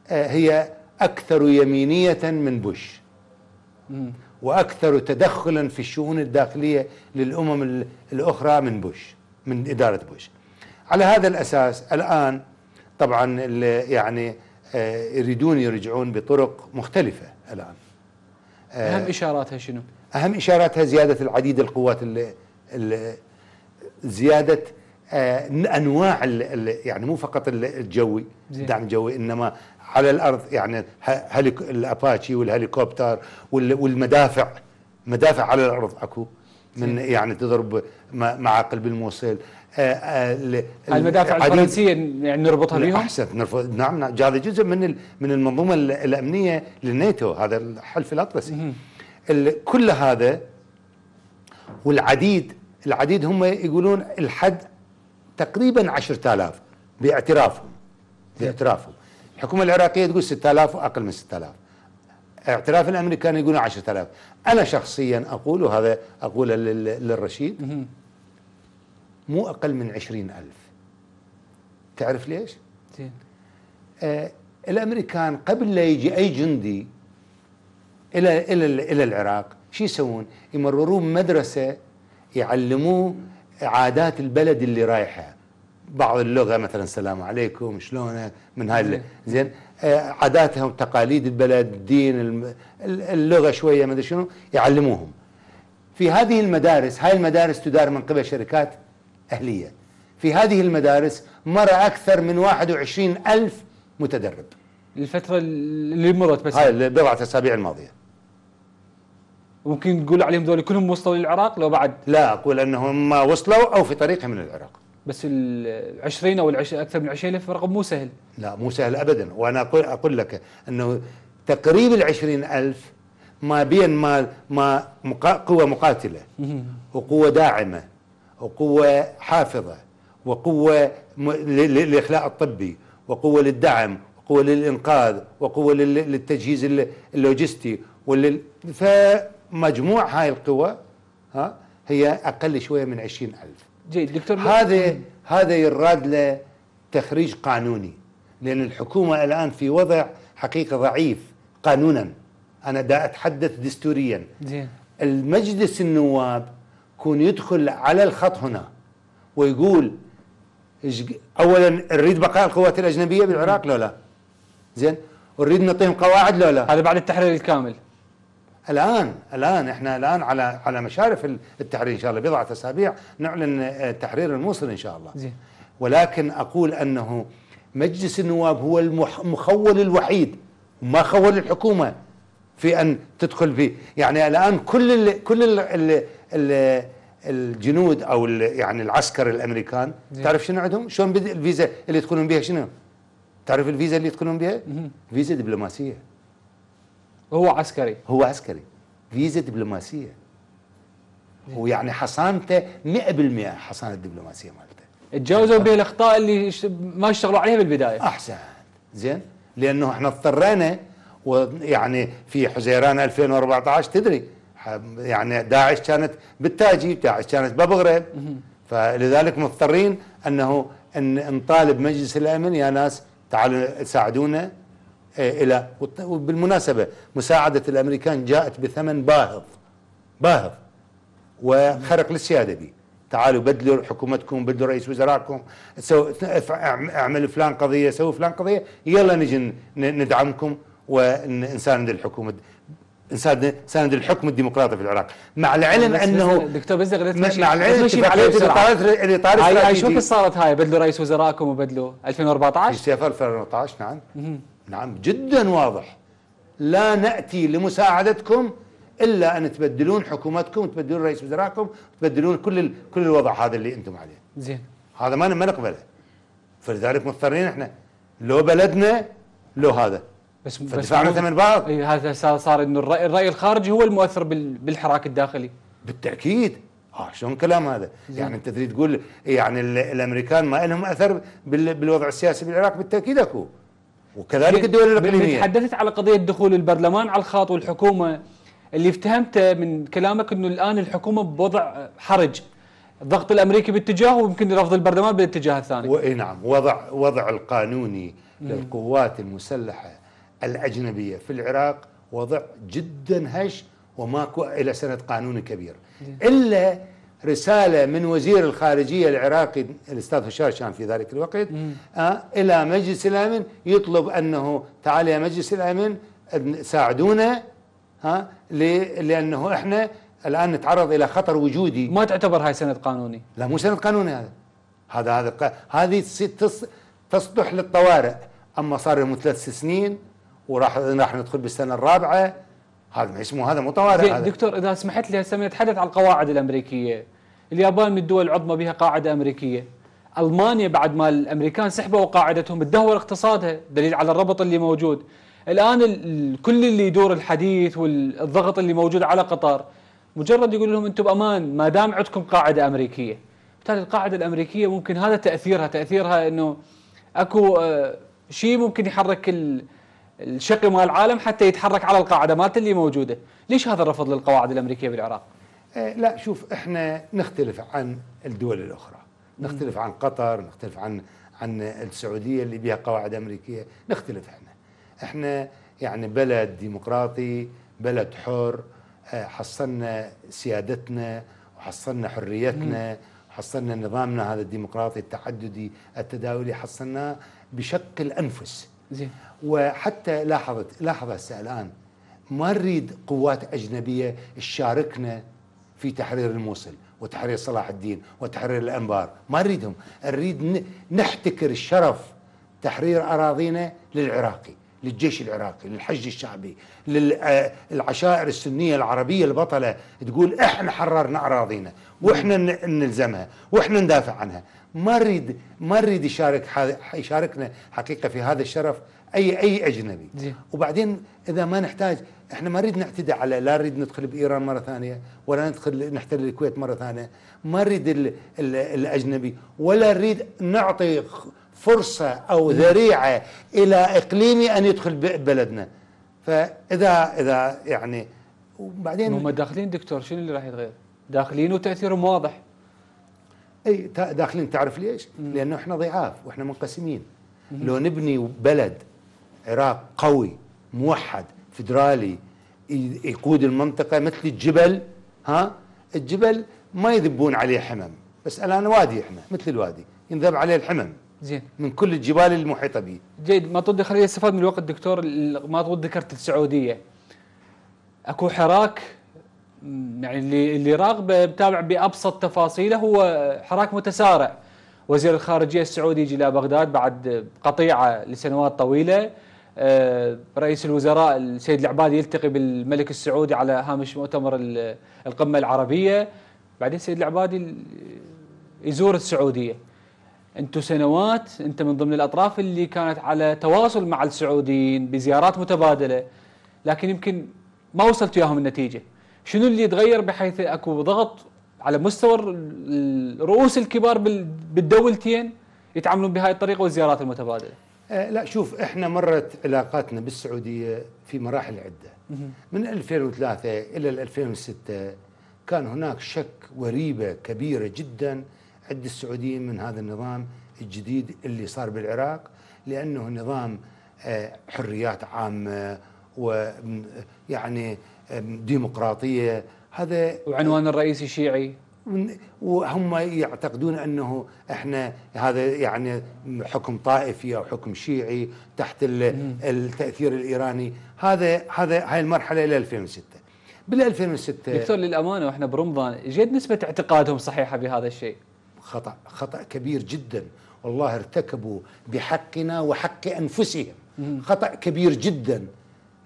آه، هي اكثر يمينيه من بوش واكثر تدخلا في الشؤون الداخليه للامم الاخرى من بوش من اداره بوش على هذا الاساس الان طبعا يعني آه، يريدون يرجعون بطرق مختلفه الان اهم آه، اشاراتها شنو؟ اهم اشاراتها زياده العديد القوات ال ال زياده آه، انواع يعني مو فقط الجوي الدعم الجوي انما على الارض يعني الاباتشي والهليكوبتر والمدافع مدافع على الارض اكو من يعني تضرب مع قلب الموصل آه، آه، المدافع الفرنسيه يعني نربطها بهم احسن نرفض نعم, نعم، هذا جزء من من المنظومه الامنيه للناتو هذا الحلف الاطلسي كل هذا والعديد العديد هم يقولون الحد تقريبا 10000 باعترافهم باعترافهم الحكومه العراقيه تقول 6000 واقل من 6000 اعتراف الامريكان يقولون 10000 انا شخصيا اقول وهذا اقوله للرشيد مو اقل من 20000 تعرف ليش؟ زين آه الامريكان قبل لا يجي اي جندي الى الى الى العراق شو يسوون؟ يمررون مدرسه يعلموه عادات البلد اللي رايحه بعض اللغه مثلا السلام عليكم شلونك من هاي زين آه، عاداتها وتقاليد البلد الدين اللغه شويه ما ادري شنو يعلموهم في هذه المدارس هاي المدارس تدار من قبل شركات اهليه في هذه المدارس مر أكثر من 21 ألف متدرب الفترة اللي مرت بس هاي بضعة أسابيع الماضية ممكن تقول عليهم ذول كلهم وصلوا للعراق لو بعد لا اقول انهم وصلوا او في طريقهم من العراق بس ال 20 او العش... اكثر من 20000 رقم مو سهل لا مو سهل ابدا وانا اقول اقول لك انه تقريب ال 20000 ما بين ما ما مقا... قوه مقاتله وقوه داعمه وقوه حافظه وقوه م... للاخلاء الطبي وقوه للدعم وقوه للانقاذ وقوه لل... للتجهيز اللوجستي ولل... ف مجموع هاي القوى ها هي اقل شويه من 20000 جيد دكتور هذا هذا يراد له تخريج قانوني لان الحكومه الان في وضع حقيقه ضعيف قانونا انا دا اتحدث دستوريا زين المجلس النواب كون يدخل على الخط هنا ويقول اولا نريد بقاء القوات الاجنبيه بالعراق لو لا زين نريد نعطيهم قواعد لو لا هذا بعد التحرير الكامل الان الان احنا الان على على مشارف التحرير ان شاء الله بضعه اسابيع نعلن آه، تحرير الموصل ان شاء الله زين ولكن اقول انه مجلس النواب هو المخول الوحيد ما خول الحكومه في ان تدخل فيه يعني الان كل الـ كل ال ال ال الجنود او يعني العسكر الامريكان زي. تعرف شنو عندهم شلون الفيزا اللي يدخلون بها شنو تعرف الفيزا اللي يدخلون بها فيزا دبلوماسيه هو عسكري هو عسكري فيزا دبلوماسيه ويعني حصانته 100% حصانه الدبلوماسيه مالته تجاوزوا به الاخطاء اللي ما اشتغلوا عليها بالبدايه احسن زين لانه احنا اضطرينا ويعني في حزيران 2014 تدري يعني داعش كانت بالتاجي داعش كانت بمغرب فلذلك مضطرين انه ان نطالب مجلس الامن يا ناس تعالوا ساعدونا الى وبالمناسبه مساعده الامريكان جاءت بثمن باهظ باهظ وخرق للسياده بي تعالوا بدلوا حكومتكم بدلوا رئيس وزراءكم اعملوا فلان قضيه سووا فلان قضيه يلا نجي ندعمكم ونساند الحكومه ساند الحكم الديمقراطي في العراق مع العلم بس انه بس دكتور بس مع العلم اتفاقيه الاطارات الاطار هاي شو صارت هاي بدلوا رئيس وزرائكم وبدلوا 2014 في 2014 نعم نعم جدا واضح لا نأتي لمساعدتكم إلا أن تبدلون حكومتكم تبدلون رئيس وزراءكم تبدلون كل ال... كل الوضع هذا اللي أنتم عليه زين هذا ما ما نقبله فلذلك مضطرين احنا لو بلدنا لو هذا بس فدفعنا ثمن بعض اي هذا صار انه الرأي, الراي الخارجي هو المؤثر بالحراك الداخلي بالتاكيد اه شلون كلام هذا؟ زين. يعني انت تريد تقول يعني الامريكان ما لهم اثر بالوضع السياسي بالعراق بالتاكيد اكو وكذلك الدول الاقليميه تحدثت على قضيه دخول البرلمان على الخط والحكومه اللي افتهمته من كلامك انه الان الحكومه بوضع حرج الضغط الامريكي باتجاه ويمكن رفض البرلمان بالاتجاه الثاني. و... نعم وضع وضع القانوني للقوات المسلحه الاجنبيه في العراق وضع جدا هش وماكو الى سنه قانوني كبير الا رسالة من وزير الخارجية العراقي الأستاذ هشام شان في ذلك الوقت آه إلى مجلس الأمن يطلب أنه تعال يا مجلس الأمن ساعدونا ها لأنه إحنا الآن نتعرض إلى خطر وجودي ما تعتبر هاي سند قانوني لا مو سند قانوني هذا هذا هذا هذه تصلح للطوارئ أما صار له ثلاث سنين وراح راح ندخل بالسنة الرابعة هذا ما اسمه هذا مو طوارئ هذا دكتور اذا سمحت لي هسه نتحدث عن القواعد الامريكيه اليابان من الدول العظمى بها قاعدة أمريكية ألمانيا بعد ما الأمريكان سحبوا قاعدتهم تدهور اقتصادها دليل على الربط اللي موجود الآن كل اللي يدور الحديث والضغط اللي موجود على قطر مجرد يقول لهم أنتم بأمان ما دام عندكم قاعدة أمريكية بالتالي القاعدة الأمريكية ممكن هذا تأثيرها تأثيرها أنه أكو آه، شيء ممكن يحرك الشق مال العالم حتى يتحرك على القاعدة مالت اللي موجودة ليش هذا الرفض للقواعد الأمريكية بالعراق آه، لا شوف احنا نختلف عن الدول الاخرى نختلف عن قطر نختلف عن عن السعوديه اللي بها قواعد امريكيه نختلف احنا احنا يعني بلد ديمقراطي بلد حر آه، حصلنا سيادتنا وحصلنا حريتنا وحصلنا نظامنا هذا الديمقراطي التعددي التداولي حصلناه بشق الانفس زين وحتى لاحظت لاحظ هسه الان ما نريد قوات اجنبيه تشاركنا في تحرير الموصل وتحرير صلاح الدين وتحرير الانبار ما نريدهم نريد نحتكر الشرف تحرير اراضينا للعراقي للجيش العراقي للحج الشعبي للعشائر آه، السنيه العربيه البطله تقول احنا حررنا اراضينا واحنا نلزمها واحنا ندافع عنها ما نريد ما نريد يشارك يشاركنا حقيقه في هذا الشرف اي اي اجنبي وبعدين اذا ما نحتاج احنا ما نريد نعتدي على لا نريد ندخل بايران مره ثانيه ولا ندخل نحتل الكويت مره ثانيه ما نريد الـ الـ الاجنبي ولا نريد نعطي فرصه او ذريعه الى اقليمي ان يدخل بلدنا فاذا اذا يعني وبعدين هم داخلين دكتور شنو اللي راح يتغير؟ داخلين وتاثيرهم واضح اي داخلين تعرف ليش؟ لانه احنا ضعاف واحنا منقسمين لو نبني بلد عراق قوي موحد فدرالي يقود المنطقة مثل الجبل ها الجبل ما يذبون عليه حمم بس الان وادي احنا مثل الوادي ينذب عليه الحمم زين من كل الجبال المحيطه به جيد ما تود خليني استفاد من الوقت دكتور ما تود ذكرت السعوديه اكو حراك يعني اللي اللي راغبه بتابع بابسط تفاصيله هو حراك متسارع وزير الخارجيه السعودي جلاء الى بغداد بعد قطيعه لسنوات طويله آه، رئيس الوزراء السيد العبادي يلتقي بالملك السعودي على هامش مؤتمر القمه العربيه بعدين السيد العبادي يزور السعوديه انتم سنوات انت من ضمن الاطراف اللي كانت على تواصل مع السعوديين بزيارات متبادله لكن يمكن ما وصلت وياهم النتيجه شنو اللي يتغير بحيث اكو ضغط على مستوى الرؤوس الكبار بالدولتين يتعاملون بهاي الطريقه والزيارات المتبادله آه، لا شوف احنا مرت علاقاتنا بالسعوديه في مراحل عده من 2003 الى 2006 كان هناك شك وريبه كبيره جدا عند السعوديين من هذا النظام الجديد اللي صار بالعراق لانه نظام آه، حريات عامه ويعني آه، ديمقراطيه هذا وعنوان الرئيسي شيعي وهم يعتقدون انه احنا هذا يعني حكم طائفي او حكم شيعي تحت التاثير الايراني هذا هذا هاي المرحله الى 2006 بال 2006 دكتور للامانه واحنا برمضان جد نسبه اعتقادهم صحيحه بهذا الشيء خطا خطا كبير جدا والله ارتكبوا بحقنا وحق انفسهم خطا كبير جدا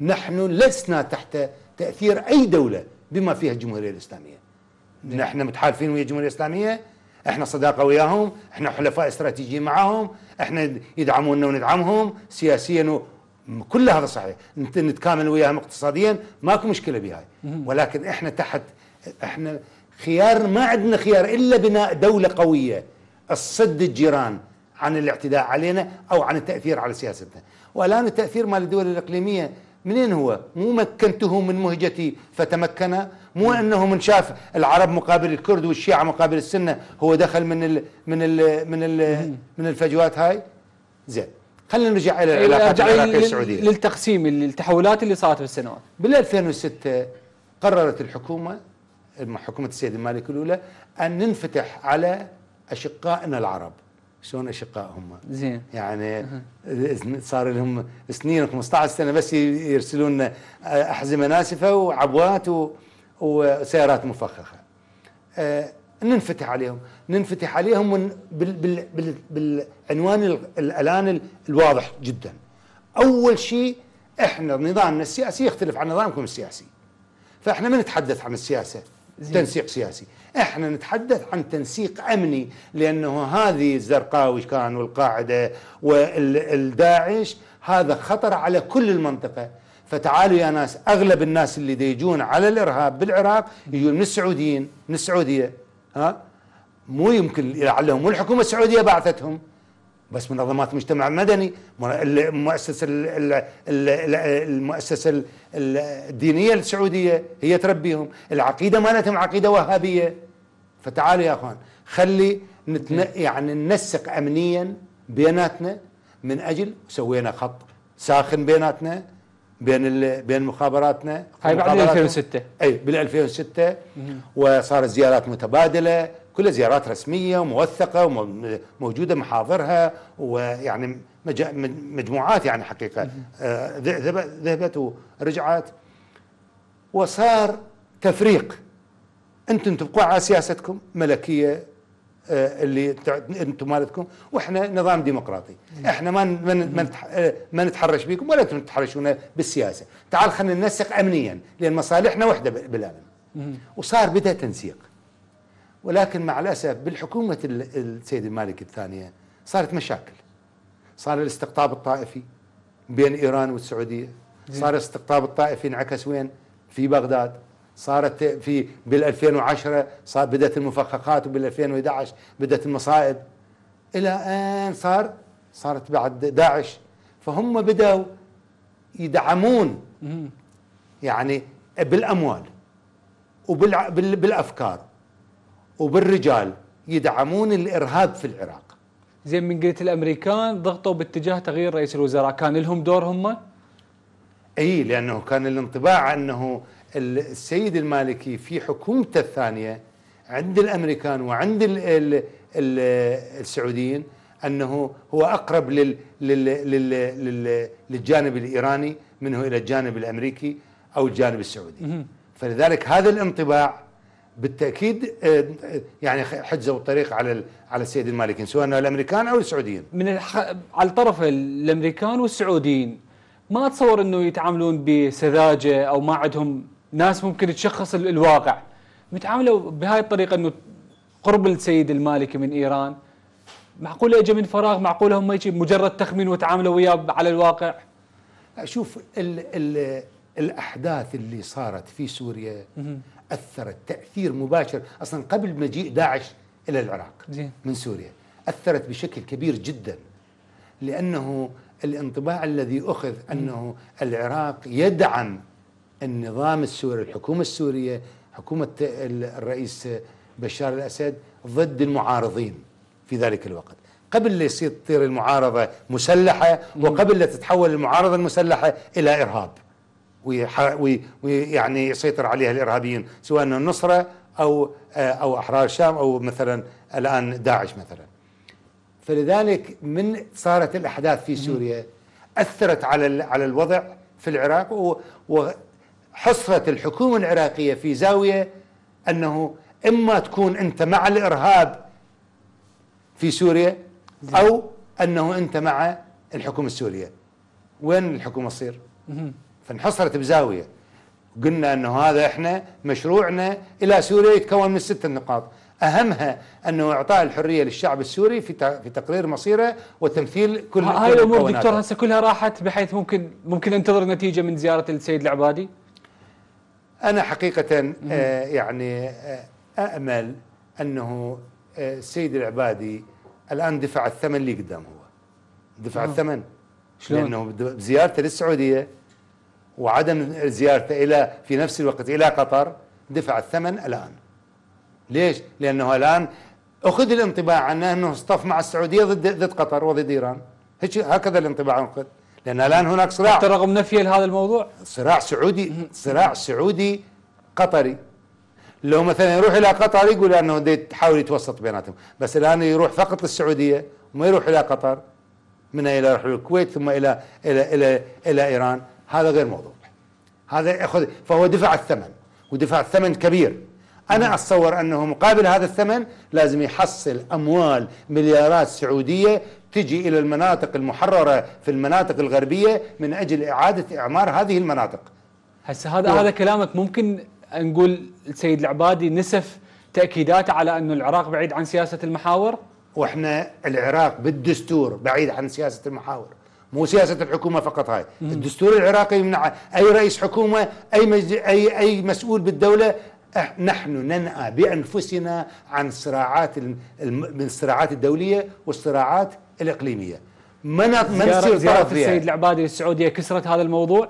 نحن لسنا تحت تاثير اي دوله بما فيها الجمهوريه الاسلاميه ان نعم. احنا متحالفين ويا الجمهوريه الاسلاميه احنا صداقه وياهم احنا حلفاء استراتيجيين معاهم احنا يدعمونا وندعمهم سياسيا و... كل هذا صحيح انت نتكامل وياهم اقتصاديا ماكو مشكله بهاي ولكن احنا تحت احنا خيار ما عندنا خيار الا بناء دوله قويه الصد الجيران عن الاعتداء علينا او عن التاثير على سياستنا والان التاثير مال الدول الاقليميه منين هو مو مكنتهم من مهجتي فتمكن مو انه من شاف العرب مقابل الكرد والشيعه مقابل السنه هو دخل من الـ من الـ من الـ من الفجوات هاي زين خلينا نرجع الى العلاقات العراقيه السعوديه للتقسيم التحولات اللي صارت بالسنوات بال 2006 قررت الحكومه حكومه السيد المالك الاولى ان ننفتح على اشقائنا العرب شلون اشقاء هم زين يعني صار لهم سنين 15 سنه بس يرسلون احزمه ناسفه وعبوات و وسيارات مفخخه آه، ننفتح عليهم ننفتح عليهم بالعنوان الان الواضح جدا اول شيء احنا نظامنا السياسي يختلف عن نظامكم السياسي فاحنا ما نتحدث عن السياسه زين. تنسيق سياسي احنا نتحدث عن تنسيق امني لانه هذه الزرقاوي كان والقاعده والداعش هذا خطر على كل المنطقه فتعالوا يا ناس اغلب الناس اللي ديجون على الارهاب بالعراق يجون من السعوديين من السعوديه ها مو يمكن لعلهم مو الحكومه السعوديه بعثتهم بس منظمات المجتمع المدني المؤسسه المؤسسه الدينيه السعوديه هي تربيهم العقيده مالتهم عقيده وهابيه فتعالوا يا اخوان خلي نتن... إيه. يعني ننسق امنيا بيناتنا من اجل سوينا خط ساخن بيناتنا بين بين مخابراتنا هاي بعد 2006 اي بال 2006 وصارت زيارات متبادله كلها زيارات رسميه وموثقه وموجوده محاضرها ويعني مجموعات يعني حقيقه آه، ذهبت ورجعت وصار تفريق انتم تبقوا على سياستكم ملكيه آه، اللي انتم مالتكم واحنا نظام ديمقراطي احنا ما آه، ما نتحرش بكم ولا انتم تتحرشون بالسياسه تعال خلينا ننسق امنيا لان مصالحنا وحده بالامن وصار بدا تنسيق ولكن مع الاسف بالحكومه السيد المالك الثانيه صارت مشاكل صار الاستقطاب الطائفي بين ايران والسعوديه صار الاستقطاب الطائفي انعكس وين في بغداد صارت في بال2010 صار بدات المفخخات وبال2011 بدات المصائب الى ان صار صارت بعد داعش فهم بداوا يدعمون يعني بالاموال وبالافكار وبالرجال يدعمون الارهاب في العراق زين من قلت الامريكان ضغطوا باتجاه تغيير رئيس الوزراء كان لهم دور هم اي لانه كان الانطباع انه السيد المالكي في حكومته الثانية عند الأمريكان وعند الـ الـ الـ السعوديين أنه هو أقرب للـ للـ للـ للـ للجانب الإيراني منه إلى الجانب الأمريكي أو الجانب السعودي فلذلك هذا الانطباع بالتاكيد آه، يعني حجزوا الطريق على على السيد المالكي سواء الامريكان او السعوديين من الح... على الطرف الامريكان والسعوديين ما اتصور انه يتعاملون بسذاجه او ما عندهم ناس ممكن تشخص الواقع متعاملوا بهاي الطريقه انه قرب السيد المالكي من ايران معقوله اجى من فراغ معقوله هم يجي مجرد تخمين وتعاملوا وياه على الواقع شوف الـ الـ الاحداث اللي صارت في سوريا اثرت تاثير مباشر اصلا قبل مجيء داعش الى العراق من سوريا اثرت بشكل كبير جدا لانه الانطباع الذي اخذ انه العراق يدعم النظام السوري الحكومة السورية حكومة الرئيس بشار الأسد ضد المعارضين في ذلك الوقت قبل لا يصير تصير المعارضة مسلحة وقبل لا تتحول المعارضة المسلحة إلى إرهاب ويعني يسيطر عليها الإرهابيين سواء النصرة أو أو أحرار الشام أو مثلا الآن داعش مثلا فلذلك من صارت الأحداث في سوريا أثرت على على الوضع في العراق حصرت الحكومة العراقية في زاوية أنه إما تكون أنت مع الإرهاب في سوريا أو أنه أنت مع الحكومة السورية وين الحكومة تصير فانحصرت بزاوية قلنا أنه هذا إحنا مشروعنا إلى سوريا يتكون من ستة نقاط اهمها انه اعطاء الحريه للشعب السوري في في تقرير مصيره وتمثيل كل هاي الامور دكتور هسه كلها راحت بحيث ممكن ممكن ننتظر نتيجه من زياره السيد العبادي أنا حقيقة آه، يعني آه، أأمل أنه آه، السيد العبادي الآن دفع الثمن اللي قدام هو دفع آه. الثمن شلون؟ لأنه بزيارته للسعودية وعدم زيارته إلى في نفس الوقت إلى قطر دفع الثمن الآن ليش؟ لأنه الآن أخذ الانطباع عنه أنه اصطف مع السعودية ضد ضد قطر وضد إيران هكذا الانطباع أخذ لان الان هناك صراع حتى رغم نفي لهذا الموضوع صراع سعودي صراع سعودي قطري لو مثلا يروح الى قطر يقول انه تحاول يتوسط بيناتهم بس الان يروح فقط للسعوديه وما يروح الى قطر من الى يروح الكويت ثم الى الى الى الى ايران هذا غير موضوع هذا ياخذ فهو دفع الثمن ودفع الثمن كبير انا اتصور انه مقابل هذا الثمن لازم يحصل اموال مليارات سعوديه تجي إلى المناطق المحررة في المناطق الغربية من أجل إعادة إعمار هذه المناطق هسه هذا و... هذا كلامك ممكن نقول السيد العبادي نسف تأكيداته على أن العراق بعيد عن سياسة المحاور وإحنا العراق بالدستور بعيد عن سياسة المحاور مو سياسة الحكومة فقط هاي مم. الدستور العراقي يمنع أي رئيس حكومة أي, مج... أي, أي مسؤول بالدولة نحن ننأى بأنفسنا عن صراعات الصراعات الدولية والصراعات الاقليميه ما من يصير طرف فيها السيد العبادي للسعوديه كسرت هذا الموضوع؟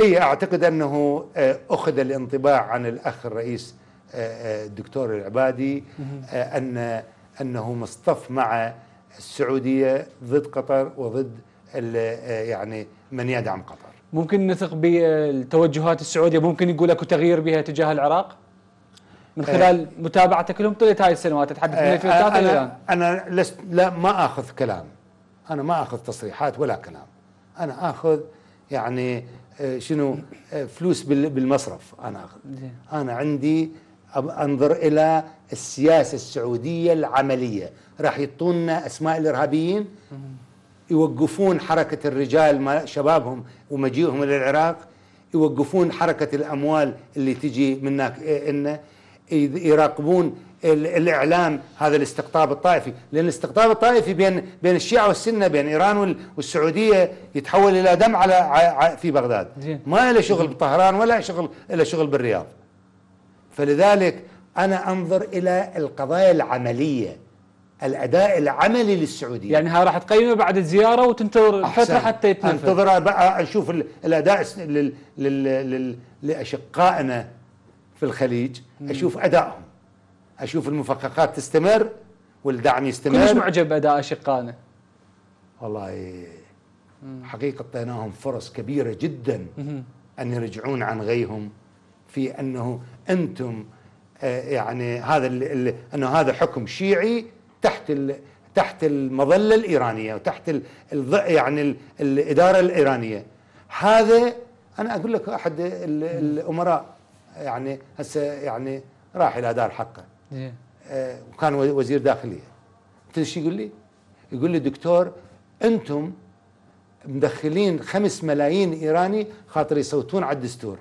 اي اعتقد انه آه، اخذ الانطباع عن الاخ الرئيس آه، آه، الدكتور العبادي ان انه مصطف مع السعوديه ضد قطر وضد يعني من يدعم قطر ممكن نثق بالتوجهات السعوديه ممكن يقول اكو تغيير بها تجاه العراق؟ من إيه. خلال متابعتك لهم طيله هاي السنوات تتحدث إيه، من 2003 الى الان انا لست لا ما اخذ كلام انا ما اخذ تصريحات ولا كلام انا اخذ يعني إيه، شنو فلوس بالمصرف انا اخذ انا عندي انظر الى السياسه السعوديه العمليه راح يعطونا اسماء الارهابيين يوقفون حركه الرجال ما شبابهم ومجيئهم الى العراق يوقفون حركه الاموال اللي تجي من انه يراقبون الاعلام هذا الاستقطاب الطائفي، لان الاستقطاب الطائفي بين بين الشيعه والسنه بين ايران والسعوديه يتحول الى دم على في بغداد، ما له شغل بطهران ولا شغل له شغل بالرياض. فلذلك انا انظر الى القضايا العمليه الاداء العملي للسعوديه يعني ها راح تقيمه بعد الزياره وتنتظر فتره حتى يتنفذ انتظر بقى اشوف الاداء لل... لل... لل... لاشقائنا في الخليج اشوف ادائهم اشوف المفققات تستمر والدعم يستمر كلش معجب باداء اشقائنا والله حقيقه اعطيناهم فرص كبيره جدا ان يرجعون عن غيهم في انه انتم آه، يعني هذا انه هذا حكم شيعي تحت تحت المظله الايرانيه وتحت يعني الاداره الايرانيه هذا انا اقول لك احد الامراء يعني هسه يعني راح الى دار حقه إيه. آه، وكان وزير داخليه قلت له يقول لي؟ يقول لي دكتور انتم مدخلين خمس ملايين ايراني خاطر يصوتون على الدستور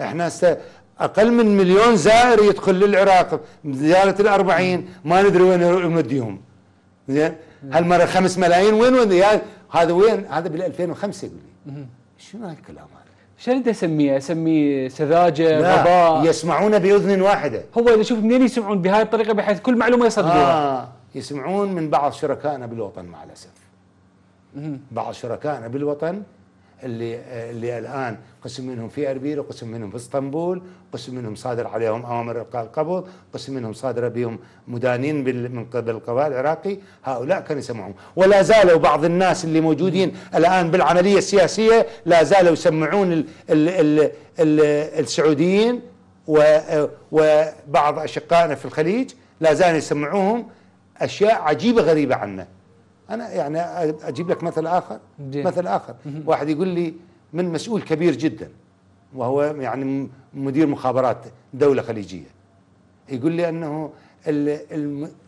احنا هسه اقل من مليون زائر يدخل للعراق زياره الأربعين ما ندري وين نوديهم زين هالمره خمس ملايين وين وين هذا وين هذا بال 2005 يقول لي شنو هالكلام شنو انت اسميه؟ اسمي سذاجه لا غباء يسمعون باذن واحده هو اذا شوف منين يسمعون بهاي الطريقه بحيث كل معلومه يصدقوها آه يسمعون من بعض شركائنا بالوطن مع الاسف بعض شركائنا بالوطن اللي آه، اللي الان قسم منهم في اربيل وقسم منهم في اسطنبول قسم منهم صادر عليهم اوامر القاء القبض قسم منهم صادر بهم مدانين من قبل القضاء العراقي هؤلاء كانوا يسمعون ولا زالوا بعض الناس اللي موجودين الان بالعمليه السياسيه لا زالوا يسمعون الـ الـ الـ الـ السعوديين وبعض اشقائنا في الخليج لا زالوا يسمعوهم اشياء عجيبه غريبه عنا انا يعني اجيب لك مثل اخر جي. مثل اخر واحد يقول لي من مسؤول كبير جدا وهو يعني مدير مخابرات دوله خليجيه يقول لي انه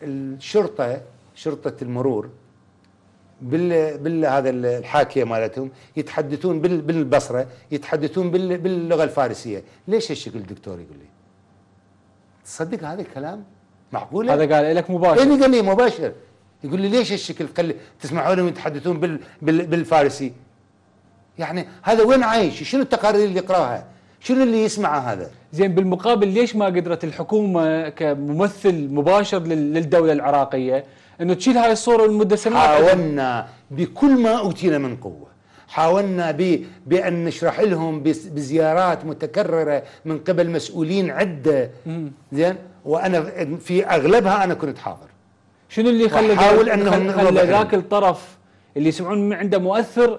الشرطه شرطه المرور بال بال هذا الحاكيه مالتهم يتحدثون بال بالبصره يتحدثون بال باللغه الفارسيه ليش هالشكل الدكتور يقول لي تصدق هذا الكلام معقوله هذا قال لك مباشر إيه قال لي مباشر يقول لي ليش الشكل قال تسمعون يتحدثون بال بال بالفارسي يعني هذا وين عايش شنو التقارير اللي يقراها شنو اللي يسمعه هذا زين بالمقابل ليش ما قدرت الحكومه كممثل مباشر للدوله العراقيه انه تشيل هاي الصوره لمده سنوات حاولنا بكل ما اوتينا من قوه حاولنا بان نشرح لهم بزيارات متكرره من قبل مسؤولين عده زين وانا في اغلبها انا كنت حاضر شنو اللي خلى حاول انه خلى ذاك الطرف اللي يسمعون عنده مؤثر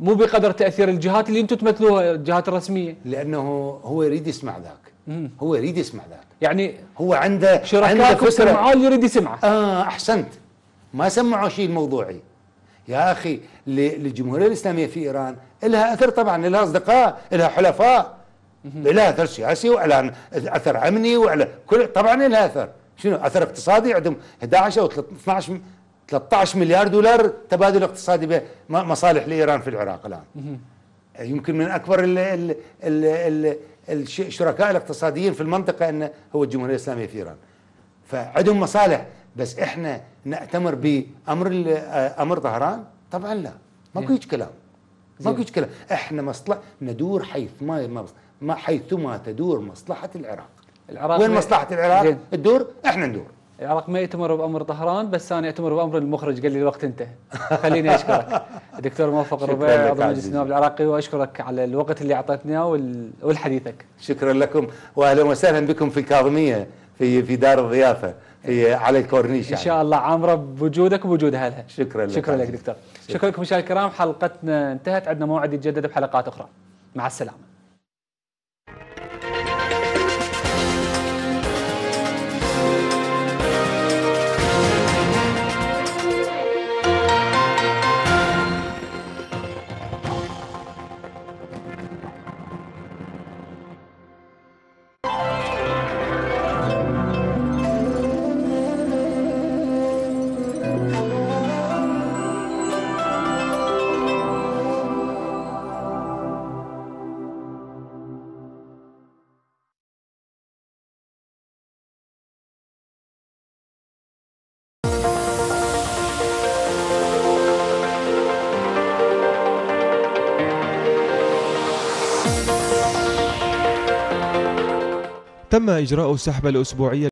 مو بقدر تاثير الجهات اللي انتم تمثلوها الجهات الرسميه لانه هو يريد يسمع ذاك هو يريد يسمع ذاك يعني هو عنده عنده فكره معاه اللي يريد يسمعه اه احسنت ما سمعوا شيء الموضوعي يا اخي للجمهوريه الاسلاميه في ايران لها اثر طبعا لها اصدقاء لها حلفاء لها اثر سياسي وعلى اثر امني وعلى كل طبعا لها اثر شنو اثر اقتصادي عندهم 11 او 12 13 مليار دولار تبادل اقتصادي مصالح لايران في العراق الان يمكن من اكبر ال ال ال ال الشركاء الاقتصاديين في المنطقه انه هو الجمهوريه الاسلاميه في ايران فعندهم مصالح بس احنا ناتمر بامر آه، امر طهران طبعا لا ماكو هيك كلام ماكو هيك كلام احنا مصلحه ندور حيث ما ما حيثما تدور مصلحه العراق العراق وين مصلحه العراق زين. تدور احنا ندور العراق ما يأتمر بأمر طهران بس أنا يأتمر بأمر المخرج قال لي الوقت انتهى خليني أشكرك دكتور موفق الربيع عضو مجلس النواب العراقي وأشكرك على الوقت اللي أعطيتنا والحديثك شكرا لكم وأهلا وسهلا بكم في الكاظمية في في دار الضيافة في على الكورنيش يعني. إن شاء الله عامرة بوجودك وبوجود أهلها شكرا لك شكرا لك دكتور شكرا لكم مشاهدينا الكرام حلقتنا انتهت عندنا موعد يتجدد بحلقات أخرى مع السلامة تم إجراء السحب الأسبوعي